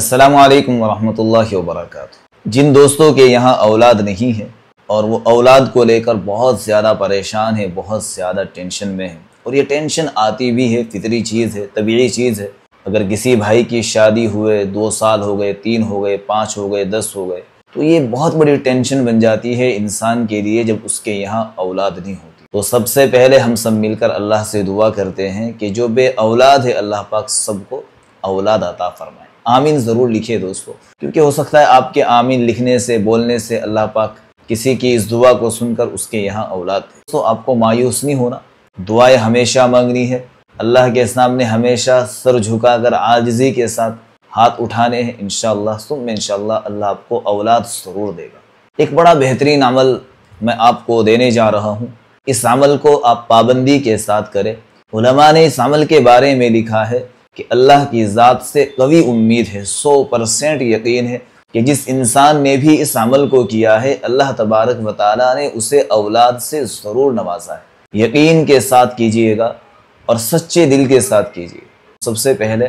अस्सलाम वालेकुम रहमतुल्लाहि व बरकातहू जिन दोस्तों के यहाँ औलाद नहीं है और वो औलाद को लेकर बहुत ज़्यादा परेशान है बहुत ज़्यादा टेंशन में है और ये टेंशन आती भी है फितरी चीज़ है तबीयी चीज़ है अगर किसी भाई की शादी हुए दो साल हो गए तीन हो गए पाँच हो गए दस हो गए तो ये बहुत बड़ी टेंशन बन जाती है इंसान के लिए जब उसके यहाँ औलाद नहीं होती तो सबसे पहले हम सब मिलकर अल्लाह से दुआ करते हैं कि जो बे औलाद है अल्लाह पाक सबको औलाद अता फरमाए आमीन ज़रूर लिखिए दोस्तों क्योंकि हो सकता है आपके आमीन लिखने से बोलने से अल्लाह पाक किसी की इस दुआ को सुनकर उसके यहाँ औलाद दोस्तों तो आपको मायूस नहीं होना दुआएं हमेशा मांगनी है अल्लाह के सामने हमेशा सर झुकाकर आजजी के साथ हाथ उठाने हैं इन सुन में इन अल्लाह आपको औलाद ज़रूर देगा एक बड़ा बेहतरीन अमल मैं आपको देने जा रहा हूँ इस अमल को आप पाबंदी के साथ करें ने इस अमल के बारे में लिखा है कि अल्लाह की ज़ात से कवी उम्मीद है सौ परसेंट यकीन है कि जिस इंसान ने भी इस अमल को किया है अल्लाह तबारक वाली ने उसे औलाद से ज़रूर नवाजा है यकीन के साथ कीजिएगा और सच्चे दिल के साथ कीजिए सबसे पहले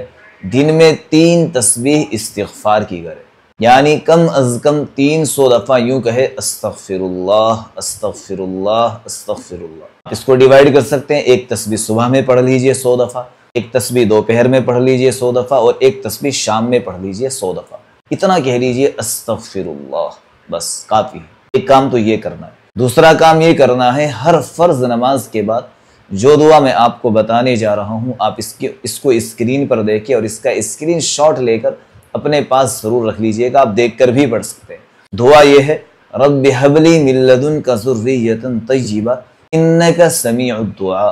दिन में तीन तस्वीर इस्तफ़ार की करें यानी कम अज़ कम तीन सौ दफ़ा यूँ कहे अस्तफ़िरुल्ला अस्तफ़िरुल्ला अस्तफ़िरुल्ला इसको डिवाइड कर सकते हैं एक तस्वीर सुबह में पढ़ लीजिए सौ दफ़ा एक तस्वीर दोपहर में पढ़ लीजिए सौ दफ़ा और एक तस्वीर शाम में पढ़ लीजिए सौ दफ़ा इतना कह लीजिए अस्तफिर बस काफ़ी है एक काम तो ये करना है दूसरा काम ये करना है हर फ़र्ज नमाज के बाद जो दुआ मैं आपको बताने जा रहा हूँ आप इसके इसको स्क्रीन पर देखिए और इसका स्क्रीन शॉट लेकर अपने पास ज़रूर रख लीजिएगा आप देख कर भी पढ़ सकते हैं दुआ यह है रब हबली मिल्लदन का ज़ुर्रियतन तयजीबा इन्न का समी दुआ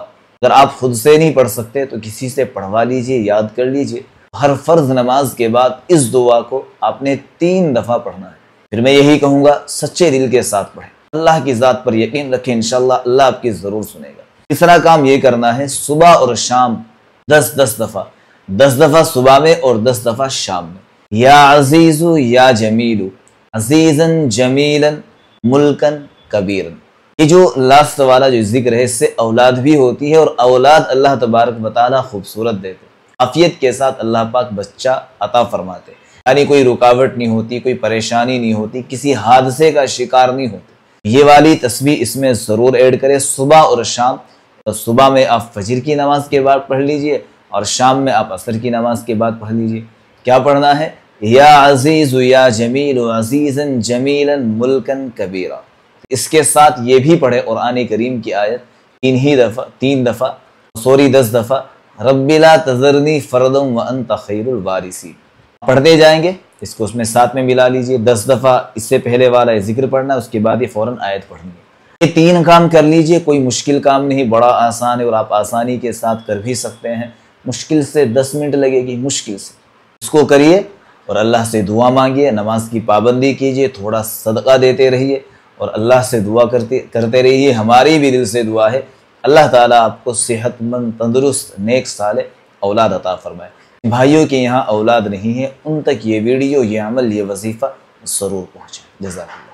अगर आप खुद से नहीं पढ़ सकते तो किसी से पढ़वा लीजिए याद कर लीजिए हर फर्ज नमाज के बाद इस दुआ को आपने तीन दफ़ा पढ़ना है फिर मैं यही कहूंगा सच्चे दिल के साथ पढ़े अल्लाह की ज़ात पर यकीन रखें इन अल्लाह आपकी ज़रूर सुनेगा तीसरा काम ये करना है सुबह और शाम दस दस दफ़ा दस दफ़ा सुबह में और दस दफ़ा शाम में या अजीजू या जमीलू अजीज़न जमीलन मुल्कन कबीरन ये जो लास्ट वाला जो जिक्र है इससे औलाद भी होती है और औलाद अल्लाह तबारक बताना खूबसूरत देते अफियत के साथ अल्लाह पाक बच्चा अता फरमाते यानी कोई रुकावट नहीं होती कोई परेशानी नहीं होती किसी हादसे का शिकार नहीं होते ये वाली तस्वीर इसमें ज़रूर ऐड करें सुबह और शाम तो सुबह में आप फजर की नमाज के बाद पढ़ लीजिए और शाम में आप असर की नमाज के बाद पढ़ लीजिए क्या पढ़ना है या अजीज़ या जमील अजीज़न जमीलन मुल्कन कबीरा इसके साथ ये भी पढ़े और आने करीम की आयत तीन ही दफ़ा तीन दफ़ा सॉरी दस दफ़ा रबिला तजरनी फ़रदम व पढ़ते जाएंगे इसको उसमें साथ में मिला लीजिए दस दफ़ा इससे पहले वाला जिक्र पढ़ना है उसके बाद ये फ़ौरन आयत पढ़नी है ये तीन काम कर लीजिए कोई मुश्किल काम नहीं बड़ा आसान है और आप आसानी के साथ कर भी सकते हैं मुश्किल से दस मिनट लगेगी मुश्किल से इसको करिए और अल्लाह से दुआ मांगिए नमाज की पाबंदी कीजिए थोड़ा सदका देते रहिए और अल्लाह से दुआ करते करते रहिए हमारी भी दिल से दुआ है अल्लाह ताला आपको सेहतमंद तंदुरुस्त नेक साल औलाद अता फरमाए भाइयों के यहाँ औलाद नहीं है उन तक ये वीडियो ये अमल ये वजीफ़ा ज़रूर पहुँचे जजाक